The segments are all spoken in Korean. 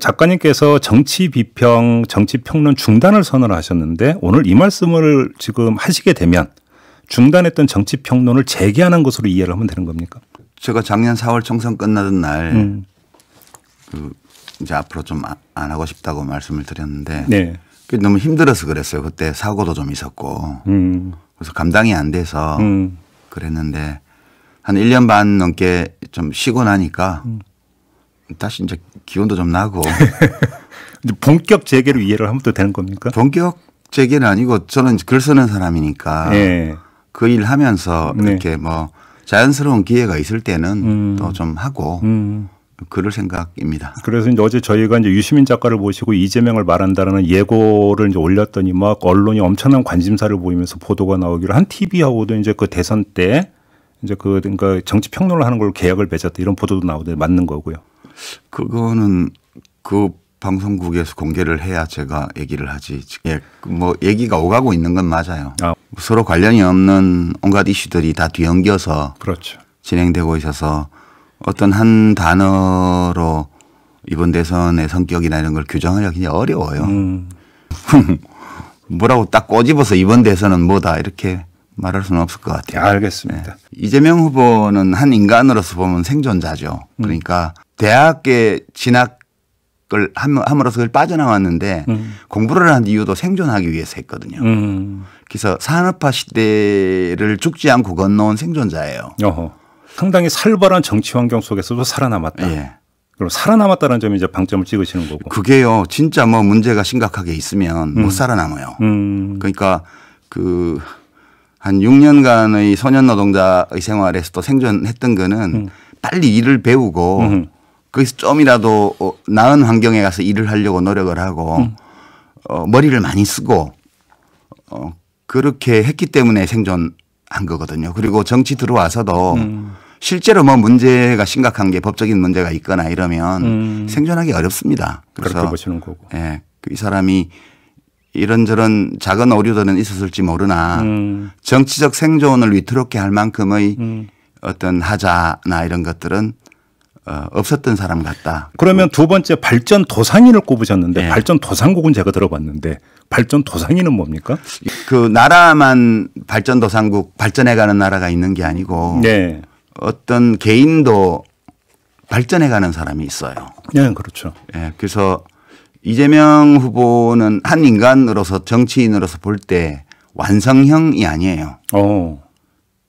작가님께서 정치 비평, 정치 평론 중단을 선언하셨는데 오늘 이 말씀을 지금 하시게 되면 중단했던 정치 평론을 재개하는 것으로 이해를 하면 되는 겁니까? 제가 작년 4월 총선 끝나던 날 음. 그 이제 앞으로 좀안 아, 하고 싶다고 말씀을 드렸는데 네. 그게 너무 힘들어서 그랬어요. 그때 사고도 좀 있었고. 음. 그래서 감당이 안 돼서 음. 그랬는데 한 1년 반 넘게 좀 쉬고 나니까 음. 다시 이제 기운도 좀 나고. 이제 본격 재개를 이해를 하면 또 되는 겁니까? 본격 재개는 아니고 저는 글 쓰는 사람이니까 네. 예. 그일 하면서 네. 이렇게 뭐 자연스러운 기회가 있을 때는 음. 또좀 하고 음. 그럴 생각입니다. 그래서 이제 어제 저희가 이제 유시민 작가를 모시고 이재명을 말한다라는 예고를 이제 올렸더니 막 언론이 엄청난 관심사를 보이면서 보도가 나오기로 한 TV하고도 이제 그 대선 때 이제 그 그러니까 정치 평론을 하는 걸 계약을 맺었다 이런 보도도 나오는데 맞는 거고요. 그거는 그 방송국에서 공개를 해야 제가 얘기를 하지. 예, 뭐 얘기가 오가고 있는 건 맞아요. 아. 서로 관련이 없는 온갖 이슈들이 다 뒤엉겨서 그렇죠. 진행되고 있어서 어떤 한 단어로 이번 대선의 성격이나 이런 걸 규정하기가 굉장히 어려워요. 음. 뭐라고 딱 꼬집어서 이번 대선은 뭐다 이렇게 말할 수는 없을 것 같아요. 아, 알겠습니다. 네. 이재명 후보는 한 인간으로서 보면 생존자죠. 음. 그러니까 음. 대학에 진학을 함으로써 그걸 빠져나왔는데 음. 공부를 한 이유도 생존하기 위해서 했거든요. 음. 그래서 산업화 시대를 죽지 않고 건너온 생존자예요. 어허. 상당히 살벌한 정치 환경 속에서도 살아남았다. 예. 그럼 살아남았다는 점이 이제 방점을 찍으시는 거고. 그게요. 진짜 뭐 문제가 심각하게 있으면 음. 못 살아남아요. 음. 그러니까 그 한 6년간의 소년 노동자의 생활에서 도 생존했던 거는 음. 빨리 일을 배우고 거기서 좀이라도 어, 나은 환경에 가서 일을 하려고 노력을 하고 음. 어, 머리를 많이 쓰고 어, 그렇게 했기 때문에 생존한 거거든요. 그리고 정치 들어와서도 음. 실제로 뭐 문제가 심각한 게 법적인 문제가 있거나 이러면 음. 생존하기 어렵습니다. 그래서 보시는 거고. 예. 그 이 사람이 이런저런 작은 오류들은 있었을지 모르나 음. 정치적 생존을 위태롭게 할 만큼의 음. 어떤 하자나 이런 것들은 어, 없었던 사람 같다. 그러면 두 번째 발전 도상인을 꼽으셨는데 네. 발전 도상국은 제가 들어봤는데 발전 도상인은 뭡니까? 그 나라만 발전 도상국 발전해가는 나라가 있는 게 아니고 네. 어떤 개인도 발전해가는 사람이 있어요. 네, 그렇죠. 예, 그래서 이재명 후보는 한 인간으로서 정치인으로서 볼 때 완성형이 아니에요. 오. 어.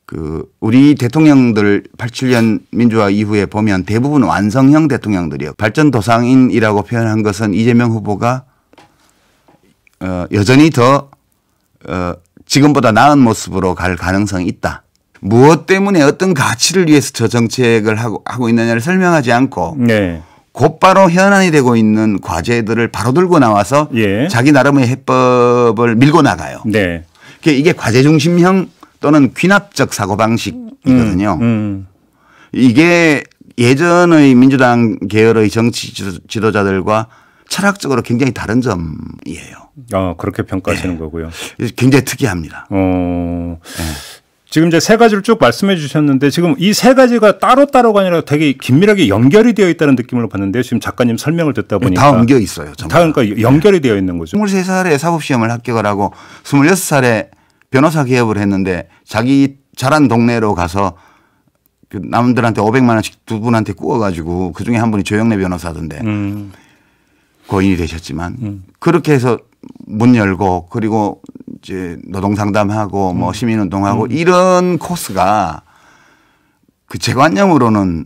그 우리 대통령들 87년 민주화 이후에 보면 대부분 완성형 대통령들이요. 발전 도상인이라고 표현한 것은 이재명 후보가 어 여전히 더어 지금보다 나은 모습으로 갈 가능성이 있다. 무엇 때문에 어떤 가치를 위해서 저 정책을 하고, 하고 있느냐를 설명하지 않고 네. 곧바로 현안이 되고 있는 과제들을 바로 들고 나와서 예. 자기 나름의 해법을 밀고 나가요. 네. 그러니까 이게 과제 중심형 또는 귀납적 사고방식이거든요. 음, 음. 이게 예전의 민주당 계열의 정치 지도자들과 철학적으로 굉장히 다른 점이에요. 아, 그렇게 평가하시는 네. 거고요. 굉장히 특이합니다. 어. 네. 지금 이제 세 가지를 쭉 말씀해 주셨는데 지금 이 세 가지가 따로따로가 아니라 되게 긴밀하게 연결이 되어 있다는 느낌으로 봤는데요. 지금 작가님 설명을 듣다 네, 보니까. 다 엉겨 있어요. 정말. 다 그러니까 네. 연결이 네. 되어 있는 거죠. 23살에 사법시험을 합격을 하고 26살에 변호사 개업을 했는데 자기 자란 동네로 가서 그 남들한테 500만 원씩 두 분한테 구워가지고 그중에 한 분이 조영래 변호사던데 음. 고인이 되셨지만 음. 그렇게 해서 문 열고 그리고 이제 노동상담하고 뭐 음. 시민운동하고 음. 이런 코스가 그 제 관념으로는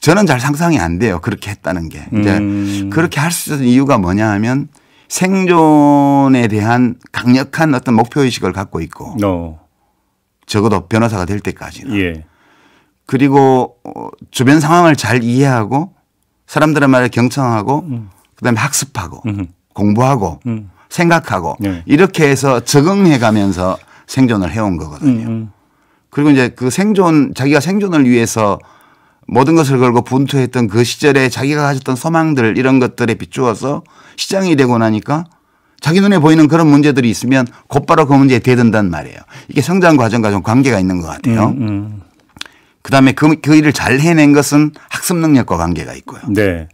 저는 잘 상상이 안 돼요. 그렇게 했다는 게. 이제 음. 그렇게 할 수 있는 이유가 뭐냐 하면 생존에 대한 강력한 어떤 목표의식을 갖고 있고 어. 적어도 변호사가 될 때까지는. 예. 그리고 어, 주변 상황을 잘 이해하고 사람들의 말에 경청하고 음. 그다음에 학습하고 음. 공부하고 음. 생각하고 네. 이렇게 해서 적응해 가면서 생존을 해온 거거든요. 음, 음. 그리고 이제 그 생존 자기가 생존을 위해서 모든 것을 걸고 분투했던 그 시절에 자기가 가졌던 소망들 이런 것들에 비추어서 시장이 되고 나니까 자기 눈에 보이는 그런 문제들이 있으면 곧바로 그 문제에 대든단 말이에요. 이게 성장 과정과 좀 관계가 있는 것 같아요. 음, 음. 그다음에 그, 그 일을 잘 해낸 것은 학습 능력과 관계가 있고요. 네.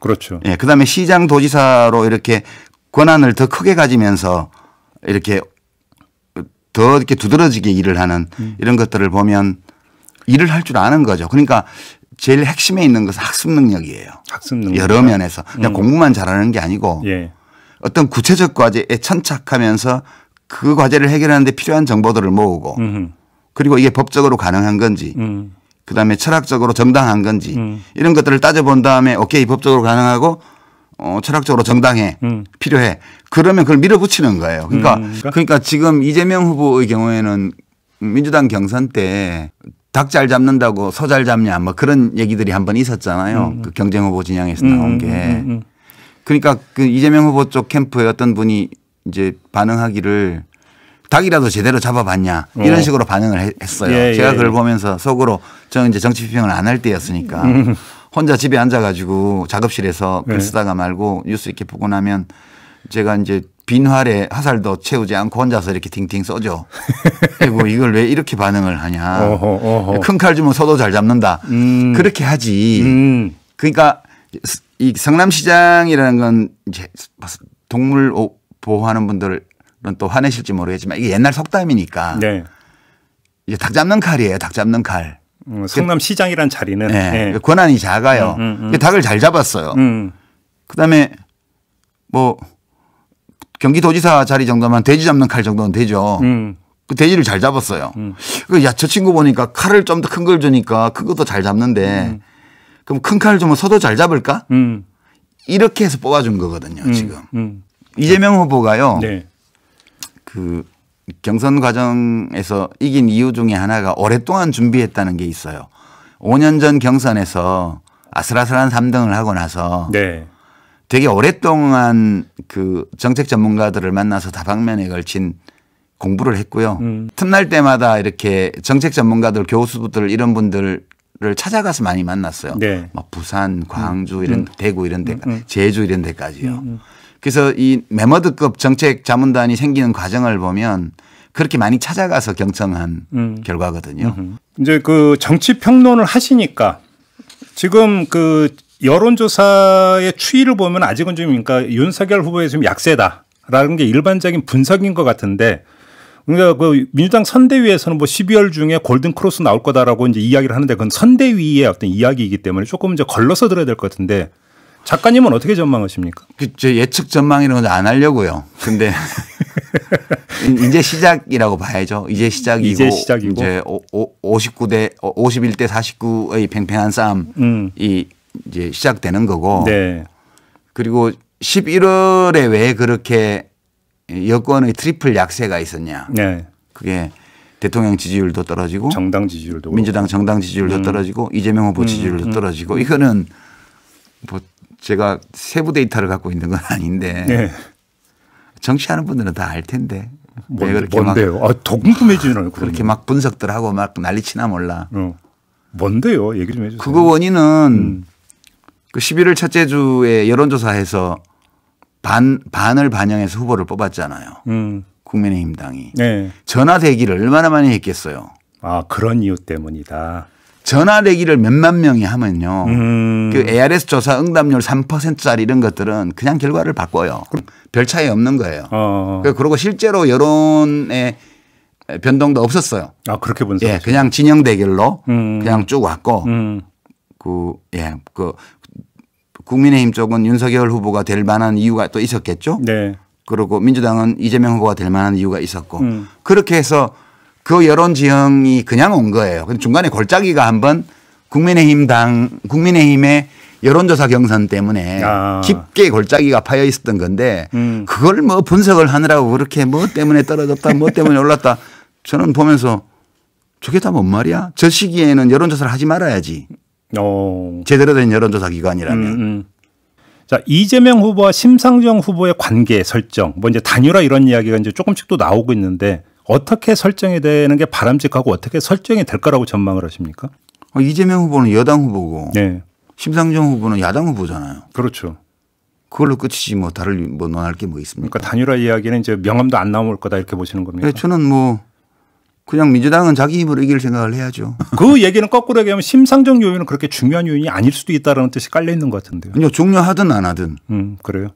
그렇죠. 예, 그다음에 시장 도지사로 이렇게 권한을 더 크게 가지면서 이렇게 더 이렇게 두드러지게 일을 하는 음. 이런 것들을 보면 일을 할 줄 아는 거죠. 그러니까 제일 핵심에 있는 것은 학습 능력이에요. 학습 능력. 여러 면에서 그냥 음. 공부만 잘하는 게 아니고 예. 어떤 구체적 과제에 천착하면서 그 과제를 해결하는데 필요한 정보들을 모으고 음흠. 그리고 이게 법적으로 가능한 건지 음. 그다음에 철학적으로 정당한 건지 음. 이런 것들을 따져본 다음에 오케이 법적으로 가능하고 어, 철학적으로 정당해 음. 필요해 그러면 그걸 밀어붙이는 거예요. 그러니까, 음. 그러니까, 그러니까 지금 이재명 후보의 경우에는 민주당 경선 때 닭 잘 잡는다고 소 잘 잡냐 뭐 그런 얘기들이 한번 있었잖아요. 음. 그 경쟁 후보 진영에서 나온 음, 게 음, 음, 그러니까 그 이재명 후보 쪽 캠프에 어떤 분이 이제 반응하기를 닭이라도 제대로 잡아봤냐 이런 어. 식으로 반응을 했어요. 예, 제가 예, 그걸 예. 보면서 속으로 저는 이제 정치 비평을 안 할 때였으니까 혼자 집에 앉아가지고 작업실에서 네. 글 쓰다가 말고 뉴스 이렇게 보고 나면 제가 이제 빈활에 화살도 채우지 않고 혼자서 이렇게 팅팅 써죠. 그리고 이걸 왜 이렇게 반응을 하냐. 큰 칼 주면 서도 잘 잡는다. 음. 그렇게 하지. 음. 그러니까 이 성남시장이라는 건 이제 동물 보호하는 분들은 또 화내실지 모르겠지만 이게 옛날 속담이니까. 네. 이제 닭 잡는 칼이에요. 닭 잡는 칼. 음, 성남시장이란 자리는 네. 네. 권한이 작아요. 음, 음, 음. 닭을 잘 잡았어요. 음. 그다음에 뭐 경기도지사 자리 정도만 돼지 잡는 칼 정도는 되죠. 그 돼지를 잘 잡았어요. 그 야저 친구 보니까 칼을 좀 더 큰 걸 주니까 그 것도 잘 잡는데 그럼 큰 칼좀면 서도 잘 잡을까? 이렇게 해서 뽑아준 거거든요. 지금 이재명 후보가요. 네. 그 경선 과정에서 이긴 이유 중에 하나가 오랫동안 준비했다는 게 있어요. 5년 전 경선에서 아슬아슬한 3등을 하고 나서 네. 되게 오랫동안 그 정책 전문가들을 만나서 다방면에 걸친 공부를 했고요. 음. 틈날 때마다 이렇게 정책 전문가들, 교수들 이런 분들을 찾아가서 많이 만났어요. 네. 막 부산, 광주 음. 이런 음. 대구 이런 데, 음. 음. 제주 이런 데까지요. 음, 그래서 이 메머드급 정책 자문단이 생기는 과정을 보면 그렇게 많이 찾아가서 경청한 음. 결과거든요. 음흠. 이제 그 정치 평론을 하시니까 지금 그 여론조사의 추이를 보면 아직은 좀 그러니까 윤석열 후보의 좀 약세다라는 게 일반적인 분석인 것 같은데 우리가 그 민주당 선대위에서는 뭐 12월 중에 골든 크로스 나올 거다라고 이제 이야기를 하는데 그건 선대위의 어떤 이야기이기 때문에 조금 이제 걸러서 들어야 될 것 같은데 작가님은 어떻게 전망하십니까? 그 예측 전망 이런 건 안 하려고요. 근데 이제 시작이라고 봐야죠. 이제 시작이고 이제, 시작이고. 이제 오, 오, 59대 51대 49의 팽팽한 싸움이 음. 이제 시작되는 거고. 네. 그리고 11월에 왜 그렇게 여권의 트리플 약세가 있었냐. 네. 그게 대통령 지지율도 떨어지고 정당 지지율도 민주당 정당 지지율도 음. 떨어지고 이재명 후보 음. 지지율도 음. 떨어지고 이거는 뭐 제가 세부 데이터를 갖고 있는 건 아닌데 네. 정치하는 분들은 다 알 텐데. 뭐, 뭔, 그렇게 뭔데요? 아, 더 궁금해지네요. 그렇게 막 분석들 하고 막 난리치나 몰라. 어. 뭔데요? 얘기 좀 해주세요. 그거 원인은 음. 그 11월 첫째 주에 여론조사에서 반, 반을 반영해서 후보를 뽑았잖아요. 음. 국민의힘 당이. 네. 전화 대기를 얼마나 많이 했겠어요. 아, 그런 이유 때문이다. 전화대기를 몇만 명이 하면요. 음. 그 ARS 조사 응답률 3%짜리 이런 것들은 그냥 결과를 바꿔요. 별 차이 없는 거예요. 어. 어, 어. 그리고 실제로 여론의 변동도 없었어요. 아 그렇게 본 예, 그냥 진영 대결로 음. 그냥 쭉 왔고 음. 그 예, 그 국민의힘 쪽은 윤석열 후보가 될 만한 이유가 또 있었겠죠. 네. 그리고 민주당은 이재명 후보가 될 만한 이유가 있었고 음. 그렇게 해서 그 여론 지형이 그냥 온 거예요. 근데 중간에 골짜기가 한번 국민의힘 당 국민의힘의 여론조사 경선 때문에 아. 깊게 골짜기가 파여 있었던 건데 음. 그걸 뭐 분석을 하느라고 그렇게 뭐 때문에 떨어졌다 뭐 때문에 올랐다 저는 보면서 저게 다 뭔 말이야? 저 시기에는 여론조사를 하지 말아야지. 오. 어. 제대로 된 여론조사 기관이라면. 음, 음. 자 이재명 후보와 심상정 후보의 관계 설정, 뭐 이제 단일화 이런 이야기가 이제 조금씩 또 나오고 있는데 어떻게 설정이 되는 게 바람직하고 어떻게 설정이 될 거라고 전망을 하십니까? 어, 이재명 후보는 여당 후보고 네. 심상정 후보는 야당 후보잖아요. 그렇죠. 그걸로 끝이지 뭐 다를 뭐 논할 게 뭐 있습니까? 그러니까 단일화 이야기는 이제 명함도 안 나올 거다 이렇게 보시는 겁니까? 네, 저는 뭐 그냥 민주당은 자기 힘으로 이길 생각을 해야죠. 그 얘기는 거꾸로 얘기하면 심상정 요인은 그렇게 중요한 요인이 아닐 수도 있다라는 뜻이 깔려 있는 것 같은데요. 아니요, 중요하든 안 하든. 음, 그래요.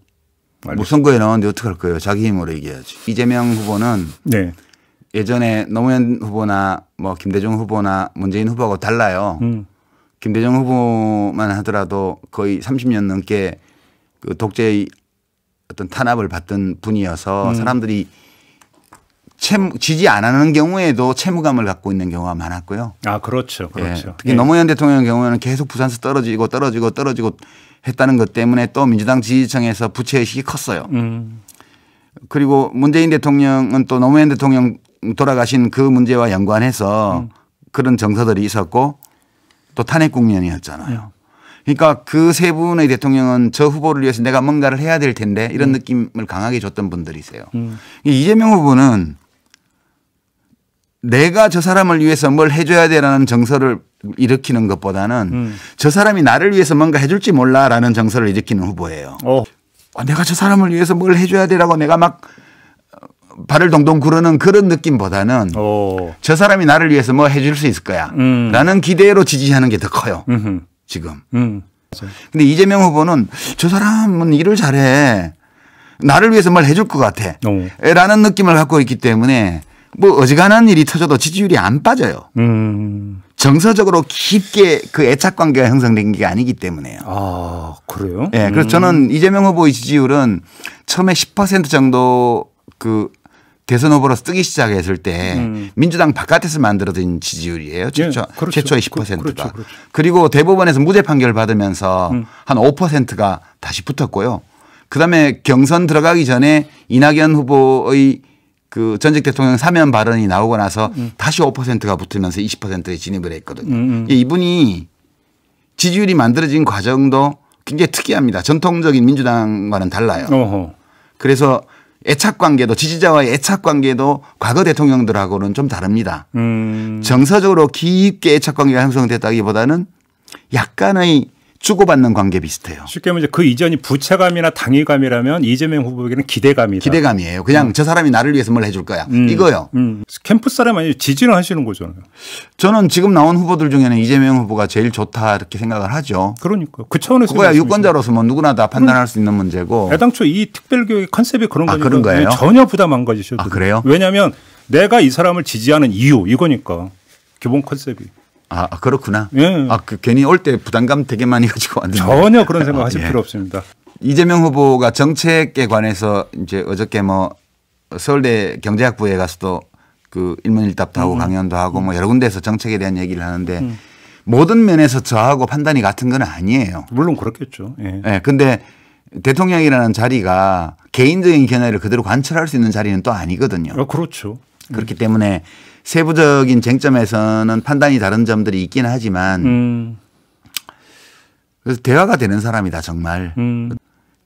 알겠뭐거에 나왔는데 어떡할 거예요? 자기 힘으로 얘기야지 이재명 후보는 네. 예전에 노무현 후보나 뭐 김대중 후보나 문재인 후보하고 달라요. 음. 김대중 후보만 하더라도 거의 30년 넘게 그 독재의 어떤 탄압을 받던 분이어서 음. 사람들이 채무, 지지 안 하는 경우에도 채무감을 갖고 있는 경우가 많았고요. 아 그렇죠, 그렇죠. 예. 특히 예. 노무현 대통령 경우에는 계속 부산서 떨어지고 떨어지고 떨어지고 했다는 것 때문에 또 민주당 지지층에서 부채 의식이 컸어요. 음. 그리고 문재인 대통령은 또 노무현 대통령 돌아가신 그 문제와 연관해서 음. 그런 정서들이 있었고 또 탄핵 국면이었잖아요. 네. 그러니까 그 세 분의 대통령은 저 후보를 위해서 내가 뭔가를 해야 될 텐데 이런 음. 느낌을 강하게 줬던 분들이세요. 음. 이재명 후보는 내가 저 사람을 위해서 뭘 해줘야 되라는 정서를 일으키는 것보다는 음. 저 사람이 나를 위해서 뭔가 해줄지 몰라라는 정서를 일으키는 후보예요. 어. 어 내가 저 사람을 위해서 뭘 해줘야 되라고 내가 막 발을 동동 구르는 그런 느낌보다는 오. 저 사람이 나를 위해서 뭐 해줄 수 있을 거야 음. 라는 기대로 지지하는 게 더 커요. 음흠. 지금. 음. 근데 이재명 후보는 저 사람은 일을 잘해. 나를 위해서 뭘 해줄 것 같아. 오. 라는 느낌을 갖고 있기 때문에 뭐 어지간한 일이 터져도 지지율이 안 빠져요. 음. 정서적으로 깊게 그 애착 관계가 형성된 게 아니기 때문에요. 아, 그래요? 예. 네, 그래서 음. 저는 이재명 후보의 지지율은 처음에 10% 정도 그 대선 후보로 쓰기 시작했을 때 음. 민주당 바깥에서 만들어진 지지율이에요. 예, 최초, 예, 그렇죠. 최초의 10%가. 그, 렇죠 그렇죠. 그리고 대법원에서 무죄 판결을 받으면서 음. 한 5%가 다시 붙었고요. 그다음에 경선 들어가기 전에 이낙연 후보의 그 전직 대통령 사면 발언이 나오고 나서 음. 다시 5%가 붙으면서 20%에 진입을 했거든요. 음, 음. 예, 이분이 지지율이 만들어진 과정도 굉장히 특이합니다. 전통적인 민주당과는 달라요. 어허. 그래서 애착 관계도 지지자와의 애착 관계도 과거 대통령들하고는 좀 다릅니다. 음. 정서적으로 깊게 애착 관계가 형성됐다기보다는 약간의 주고받는 관계 비슷해요. 쉽게 말하면 그 이전이 부채감이나 당위감이라면 이재명 후보에게는 기대감이다. 기대감이에요. 그냥 음. 저 사람이 나를 위해서 뭘 해줄 거야. 음. 이거요. 음. 캠프 사람 아니 지지를 하시는 거잖아요. 저는 지금 나온 후보들 중에는 이재명 후보가 제일 좋다 이렇게 생각을 하죠. 그러니까그 차원에서. 그거야 유권자로서 뭐 누구나 다 판단할 음. 수 있는 문제고. 애당초 이 특별교육의 컨셉이 그런 아, 거니까 그런 네, 전혀 부담 안 가지셔도 아, 그래요? 왜냐하면 내가 이 사람을 지지하는 이유 이거니까 기본 컨셉이. 아, 아 그렇구나. 예. 아그 괜히 올 때 부담감 되게 많이 가지고 왔는데 전혀 그런 생각하실 예. 필요 없습니다. 이재명 후보가 정책에 관해서 이제 어저께 뭐 서울대 경제학부에 가서도 그 일문일답도 하고 음. 강연도 하고 뭐 여러 군데에서 정책에 대한 얘기를 하는데 음. 모든 면에서 저하고 판단이 같은 건 아니에요. 물론 그렇겠죠. 예. 예. 근데 대통령이라는 자리가 개인적인 견해를 그대로 관철할 수 있는 자리는 또 아니거든요. 어, 그렇죠. 그렇기 음. 때문에 세부적인 쟁점에서는 판단이 다른 점들이 있긴 하지만 음. 그래서 대화가 되는 사람이다 정말. 음.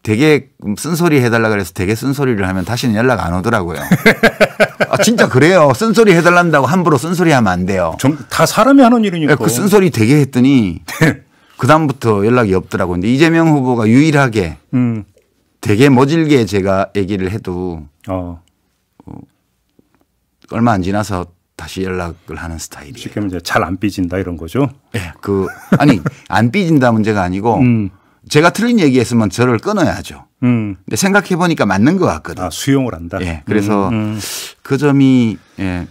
되게 쓴소리 해달라 그래서 되게 쓴소리를 하면 다시는 연락 안 오더라고요. 아, 진짜 그래요. 쓴소리 해달란다고 함부로 쓴소리 하면 안 돼요. 정, 다 사람이 하는 일이니까. 예, 그 쓴소리 되게 했더니 그다음부터 연락이 없더라고요. 근데 이재명 후보가 유일하게 음. 되게 모질게 제가 얘기를 해도 어. 얼마 안 지나서 다시 연락을 하는 스타일이에요. 쉽게 말해 잘안 삐진다 이런 거죠. 예. 네. 그 아니 안 삐진다 문제가 아니고 음. 제가 틀린 얘기했으면 저를 끊어야죠. 음. 근데 생각해 보니까 맞는 것 같거든. 아, 수용을 한다. 예. 그래서 음, 음. 그 점이 예.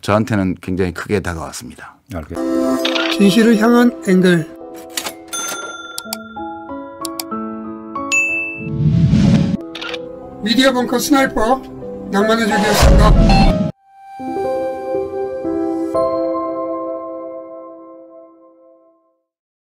저한테는 굉장히 크게 다가왔습니다. 알겠습니다. 진실을 향한 앵글. 미디어 벙커 스나이퍼 낭만의 적이었습니다.